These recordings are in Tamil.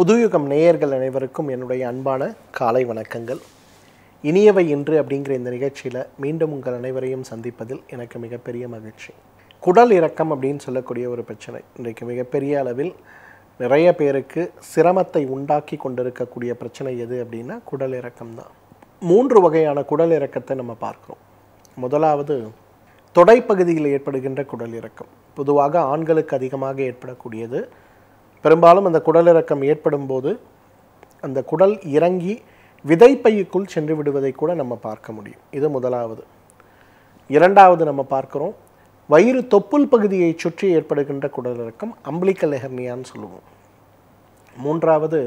புதுயுகம் நேயர்கள் அனைவருக்கும் என்னுடைய அன்பான காலை வணக்கங்கள் இனியவை இன்று அப்படிங்கிற இந்த நிகழ்ச்சியில் மீண்டும் உங்கள் அனைவரையும் சந்திப்பதில் எனக்கு மிகப்பெரிய மகிழ்ச்சி குடல் இறக்கம் அப்படின்னு சொல்லக்கூடிய ஒரு பிரச்சனை இன்றைக்கு மிகப்பெரிய அளவில் நிறைய பேருக்கு சிரமத்தை உண்டாக்கி கொண்டிருக்கக்கூடிய பிரச்சனை எது அப்படின்னா குடல் இறக்கம் தான் மூன்று வகையான குடல் இறக்கத்தை நம்ம பார்க்குறோம் முதலாவது தொடைப்பகுதியில் ஏற்படுகின்ற குடல் இறக்கம் பொதுவாக ஆண்களுக்கு அதிகமாக ஏற்படக்கூடியது பெரும்பாலும் அந்த குடலிறக்கம் ஏற்படும் போது அந்த குடல் இறங்கி விதைப்பைக்குள் சென்று விடுவதை கூட நம்ம பார்க்க முடியும் இது முதலாவது இரண்டாவது நம்ம பார்க்குறோம் வயிறு தொப்புள் பகுதியை சுற்றி ஏற்படுகின்ற குடலிறக்கம் அம்பிளிக்கல் ஹெர்னியான்னு சொல்லுவோம் மூன்றாவது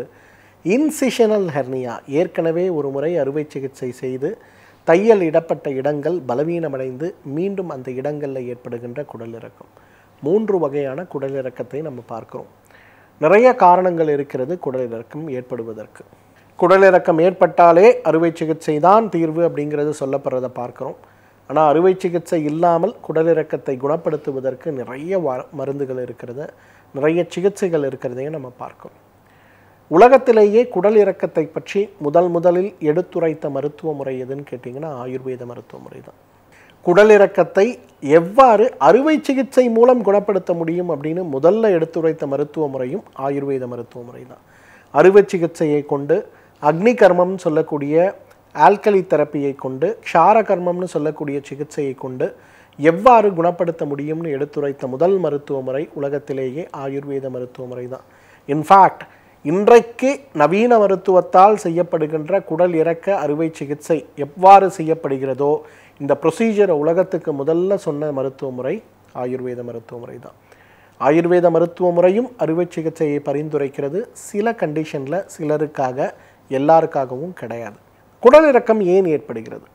இன்சிஷனல் ஹெர்னியா ஏற்கனவே ஒரு முறை அறுவை சிகிச்சை செய்து தையல் இடப்பட்ட இடங்கள் பலவீனமடைந்து மீண்டும் அந்த இடங்களில் ஏற்படுகின்ற குடலிறக்கம் மூன்று வகையான குடலிறக்கத்தை நம்ம பார்க்குறோம் நிறைய காரணங்கள் இருக்கிறது குடலிறக்கம் ஏற்படுவதற்கு குடலிறக்கம் ஏற்பட்டாலே அறுவை சிகிச்சை தான் தீர்வு அப்படிங்கிறது சொல்லப்படுறத பார்க்குறோம் ஆனால் அறுவை சிகிச்சை இல்லாமல் குடலிறக்கத்தை குணப்படுத்துவதற்கு நிறைய மருந்துகள் இருக்கிறது நிறைய சிகிச்சைகள் இருக்கிறதையும் நம்ம பார்க்கணும் உலகத்திலேயே குடல் இறக்கத்தை பற்றி முதல் முதலில் எடுத்துரைத்த மருத்துவ முறை எதுன்னு கேட்டிங்கன்னா ஆயுர்வேத மருத்துவ முறை தான் குடலிறக்கத்தை எவ்வாறு அறுவை சிகிச்சை மூலம் குணப்படுத்த முடியும் அப்படின்னு முதல்ல எடுத்துரைத்த மருத்துவ முறையும் ஆயுர்வேத மருத்துவ முறை தான் அறுவை சிகிச்சையை கொண்டு அக்னி கர்மம்னு சொல்லக்கூடிய ஆல்கலி தெரப்பியை கொண்டு க்ஷார கர்மம்னு சொல்லக்கூடிய சிகிச்சையை கொண்டு எவ்வாறு குணப்படுத்த முடியும்னு எடுத்துரைத்த முதல் மருத்துவ முறை உலகத்திலேயே ஆயுர்வேத மருத்துவ முறை தான் இன்ஃபேக்ட் இன்றைக்கு நவீன மருத்துவத்தால் செய்யப்படுகின்ற குடல் இறக்க அறுவை சிகிச்சை எவ்வாறு செய்யப்படுகிறதோ இந்த ப்ரொசீஜரை உலகத்துக்கு முதல்ல சொன்ன மருத்துவ முறை ஆயுர்வேத மருத்துவ முறை தான் ஆயுர்வேத மருத்துவ முறையும் அறுவை சிகிச்சையை பரிந்துரைக்கிறது சில கண்டிஷனில் சிலருக்காக எல்லாருக்காகவும் கிடையாது குடல் இறக்கம் ஏன் ஏற்படுகிறது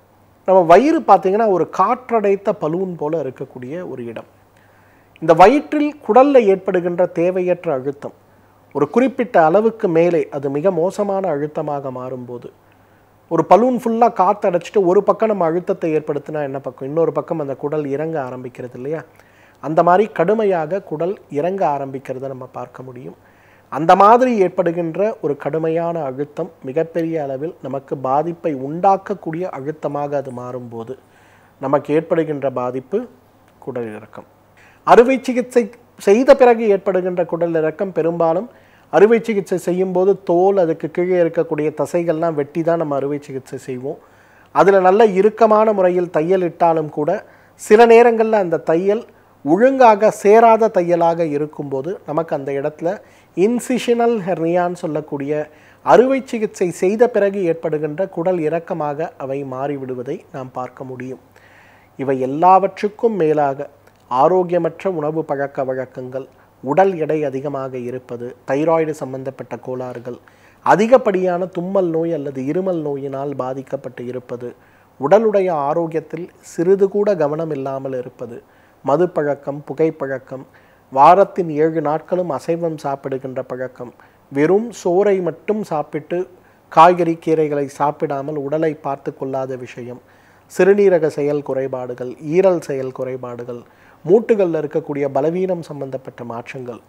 நம்ம வயிறு பார்த்திங்கன்னா ஒரு காற்றடைத்த பலூன் போல் இருக்கக்கூடிய ஒரு இடம் இந்த வயிற்றில் குடலில் ஏற்படுகின்ற தேவையற்ற அழுத்தம் ஒரு குறிப்பிட்ட அளவுக்கு மேலே அது மிக மோசமான அழுத்தமாக மாறும்போது ஒரு பலூன் ஃபுல்லாக காற்று அடைச்சிட்டு ஒரு பக்கம் நம்ம அழுத்தத்தை ஏற்படுத்தினா என்ன பக்கம் இன்னொரு பக்கம் அந்த குடல் இறங்க ஆரம்பிக்கிறது இல்லையா அந்த மாதிரி கடுமையாக குடல் இறங்க ஆரம்பிக்கிறத நம்ம பார்க்க முடியும் அந்த மாதிரி ஏற்படுகின்ற ஒரு கடுமையான அழுத்தம் மிகப்பெரிய அளவில் நமக்கு பாதிப்பை உண்டாக்கக்கூடிய அழுத்தமாக அது மாறும்போது நமக்கு ஏற்படுகின்ற பாதிப்பு குடல் இறக்கம் அறுவை சிகிச்சை செய்த பிறகு ஏற்படுகின்ற குடல் இறக்கம் பெரும்பாலும் அறுவை சிகிச்சை செய்யும்போது தோல் அதுக்கு கீழே இருக்கக்கூடிய தசைகள்லாம் வெட்டி தான் நம்ம அறுவை சிகிச்சை செய்வோம் அதில் நல்ல இறுக்கமான முறையில் தையல் இட்டாலும் கூட சில நேரங்களில் அந்த தையல் ஒழுங்காக சேராத தையலாக இருக்கும்போது நமக்கு அந்த இடத்துல இன்சிஷனல் ஹெர்னியான்னு சொல்லக்கூடிய அறுவை சிகிச்சை செய்த பிறகு ஏற்படுகின்ற குடல் இறக்கமாக அவை மாறிவிடுவதை நாம் பார்க்க முடியும் இவை எல்லாவற்றுக்கும் மேலாக ஆரோக்கியமற்ற உணவு பழக்க வழக்கங்கள் உடல் எடை அதிகமாக இருப்பது தைராய்டு சம்பந்தப்பட்ட கோளாறுகள் அதிகப்படியான தும்மல் நோய் அல்லது இருமல் நோயினால் பாதிக்கப்பட்டு இருப்பது உடலுடைய ஆரோக்கியத்தில் சிறிது கூட கவனம் இல்லாமல் இருப்பது மது பழக்கம் புகைப்பழக்கம் வாரத்தின் ஏழு நாட்களும் அசைவம் சாப்பிடுகின்ற பழக்கம் வெறும் சோறை மட்டும் சாப்பிட்டு காய்கறி கீரைகளை சாப்பிடாமல் உடலை பார்த்து கொள்ளாத விஷயம் சிறுநீரக செயல் குறைபாடுகள் ஈரல் செயல் குறைபாடுகள் மூட்டுகளில் இருக்கக்கூடிய பலவீனம் சம்பந்தப்பட்ட மாற்றங்கள்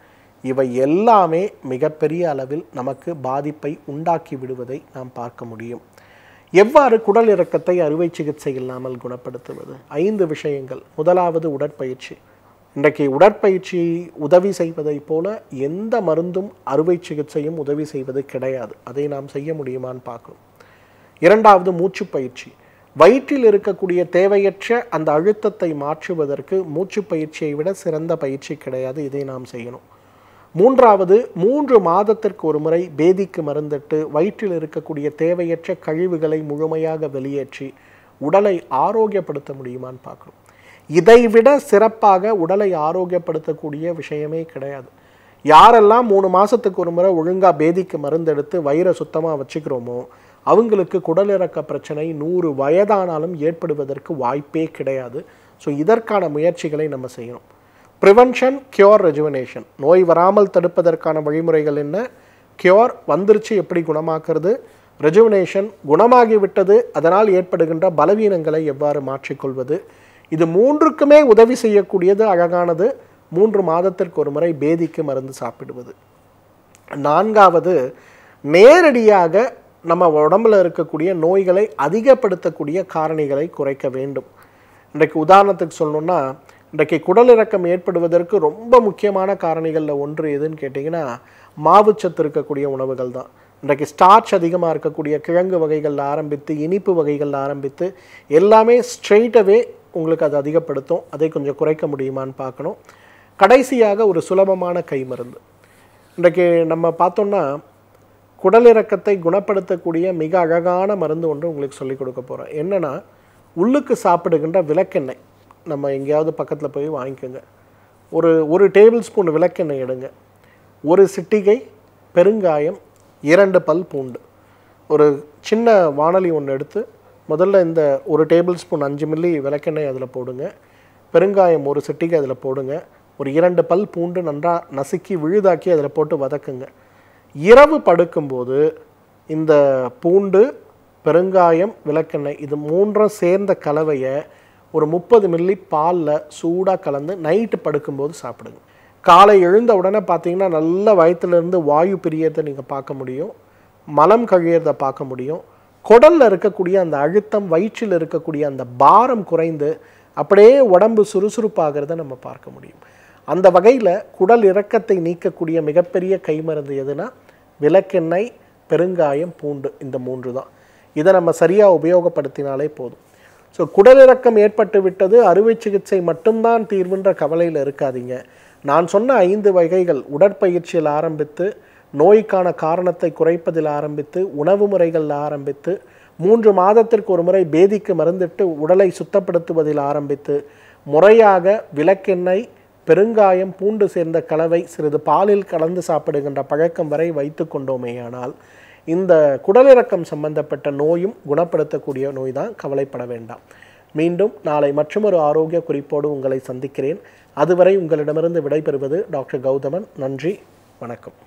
இவை எல்லாமே மிகப்பெரிய அளவில் நமக்கு பாதிப்பை உண்டாக்கி விடுவதை நாம் பார்க்க முடியும் எவ்வாறு குடல் இறக்கத்தை அறுவை சிகிச்சை இல்லாமல் குணப்படுத்துவது ஐந்து விஷயங்கள் முதலாவது உடற்பயிற்சி இன்றைக்கு உடற்பயிற்சி உதவி செய்வதைப் போல எந்த மருந்தும் அறுவை சிகிச்சையும் உதவி செய்வது கிடையாது அதை நாம் செய்ய முடியுமான்னு பார்க்கணும் இரண்டாவது மூச்சு பயிற்சி வயிற்றில் இருக்கக்கூடிய தேவையற்ற அந்த அழுத்தத்தை மாற்றுவதற்கு மூச்சு பயிற்சியை விட சிறந்த பயிற்சி கிடையாது இதை நாம் செய்யணும் மூன்றாவது மூன்று மாதத்திற்கு ஒரு முறை பேதிக்கு மருந்திட்டு வயிற்றில் இருக்கக்கூடிய தேவையற்ற கழிவுகளை முழுமையாக வெளியேற்றி உடலை ஆரோக்கியப்படுத்த முடியுமான்னு பார்க்கணும் இதைவிட சிறப்பாக உடலை ஆரோக்கியப்படுத்தக்கூடிய விஷயமே கிடையாது யாரெல்லாம் மூணு மாதத்துக்கு ஒரு முறை ஒழுங்காக பேதிக்கு மருந்தெடுத்து வயிறை சுத்தமாக வச்சுக்கிறோமோ அவங்களுக்கு குடலிறக்க பிரச்சனை நூறு வயதானாலும் ஏற்படுவதற்கு வாய்ப்பே கிடையாது ஸோ இதற்கான முயற்சிகளை நம்ம செய்யணும் ப்ரிவென்ஷன் கியோர் ரெஜுவனேஷன் நோய் வராமல் தடுப்பதற்கான வழிமுறைகள் என்ன கியோர் வந்துருச்சு எப்படி குணமாக்குறது ரெஜுவனேஷன் குணமாகிவிட்டது அதனால் ஏற்படுகின்ற பலவீனங்களை எவ்வாறு மாற்றிக்கொள்வது இது மூன்றுக்குமே உதவி செய்யக்கூடியது அழகானது மூன்று மாதத்திற்கு ஒரு முறை பேதிக்கு மருந்து சாப்பிடுவது நான்காவது நேரடியாக நம்ம உடம்பில் இருக்கக்கூடிய நோய்களை அதிகப்படுத்தக்கூடிய காரணிகளை குறைக்க வேண்டும் இன்றைக்கு உதாரணத்துக்கு சொல்லணுன்னா இன்றைக்கு குடலிறக்கம் ஏற்படுவதற்கு ரொம்ப முக்கியமான காரணிகளில் ஒன்று எதுன்னு கேட்டிங்கன்னா மாவுச்சத்து இருக்கக்கூடிய உணவுகள் தான் இன்றைக்கு ஸ்டார்ச் அதிகமாக இருக்கக்கூடிய கிழங்கு வகைகளில் ஆரம்பித்து இனிப்பு வகைகளில் ஆரம்பித்து எல்லாமே ஸ்ட்ரெயிட்டவே உங்களுக்கு அது அதிகப்படுத்தும் அதை கொஞ்சம் குறைக்க முடியுமான்னு பார்க்கணும் கடைசியாக ஒரு சுலபமான கை மருந்து இன்றைக்கு நம்ம பார்த்தோன்னா குடலிறக்கத்தை குணப்படுத்தக்கூடிய மிக அழகான மருந்து ஒன்று உங்களுக்கு சொல்லிக் கொடுக்க போகிறேன் என்னென்னா உள்ளுக்கு சாப்பிடுகின்ற விளக்கெண்ணெய் நம்ம எங்கேயாவது பக்கத்தில் போய் வாங்கிக்கோங்க ஒரு ஒரு டேபிள் ஸ்பூன் விளக்கெண்ணெய் எடுங்க ஒரு சிட்டிகை பெருங்காயம் இரண்டு பல் பூண்டு ஒரு சின்ன வானொலி ஒன்று எடுத்து முதல்ல இந்த ஒரு டேபிள் ஸ்பூன் அஞ்சு மில்லி விளக்கெண்ணெய் அதில் போடுங்க பெருங்காயம் ஒரு சிட்டிகை அதில் போடுங்க ஒரு இரண்டு பல் பூண்டு நன்றாக நசுக்கி விழுதாக்கி அதில் போட்டு வதக்குங்க இரவு படுக்கும்போது இந்த பூண்டு பெருங்காயம் விளக்கெண்ணெய் இது மூன்றும் சேர்ந்த கலவையை ஒரு முப்பது மில்லி பாலில் சூடாக கலந்து நைட்டு படுக்கும்போது சாப்பிடுங்க காலை எழுந்த உடனே பார்த்தீங்கன்னா நல்ல வயத்துலேருந்து வாயு பிரியத்தை நீங்கள் பார்க்க முடியும் மலம் கழியறதை பார்க்க முடியும் குடலில் இருக்கக்கூடிய அந்த அழுத்தம் வயிற்றில் இருக்கக்கூடிய அந்த பாரம் குறைந்து அப்படியே உடம்பு சுறுசுறுப்பாகிறத நம்ம பார்க்க முடியும் அந்த வகையில் குடல் இறக்கத்தை நீக்கக்கூடிய மிகப்பெரிய கைமருந்து எதுனா விளக்கெண்ணெய் பெருங்காயம் பூண்டு இந்த மூன்று தான் இதை நம்ம சரியாக உபயோகப்படுத்தினாலே போதும் ஸோ குடலிறக்கம் ஏற்பட்டு விட்டது அறுவை சிகிச்சை மட்டும்தான் தீர்வுன்ற கவலையில் இருக்காதீங்க நான் சொன்ன ஐந்து வகைகள் உடற்பயிற்சியில் ஆரம்பித்து நோய்க்கான காரணத்தை குறைப்பதில் ஆரம்பித்து உணவு முறைகளில் ஆரம்பித்து மூன்று மாதத்திற்கு ஒரு முறை பேதிக்கு மருந்திட்டு உடலை சுத்தப்படுத்துவதில் ஆரம்பித்து முறையாக விளக்கெண்ணெய் பெருங்காயம் பூண்டு சேர்ந்த கலவை சிறிது பாலில் கலந்து சாப்பிடுகின்ற பழக்கம் வரை வைத்து கொண்டோமேயானால் இந்த குடலிறக்கம் சம்பந்தப்பட்ட நோயும் குணப்படுத்தக்கூடிய நோய் தான் கவலைப்பட வேண்டாம் மீண்டும் நாளை மற்றொரு ஆரோக்கிய குறிப்போடு உங்களை சந்திக்கிறேன் அதுவரை உங்களிடமிருந்து விடைபெறுவது டாக்டர் கௌதமன் நன்றி வணக்கம்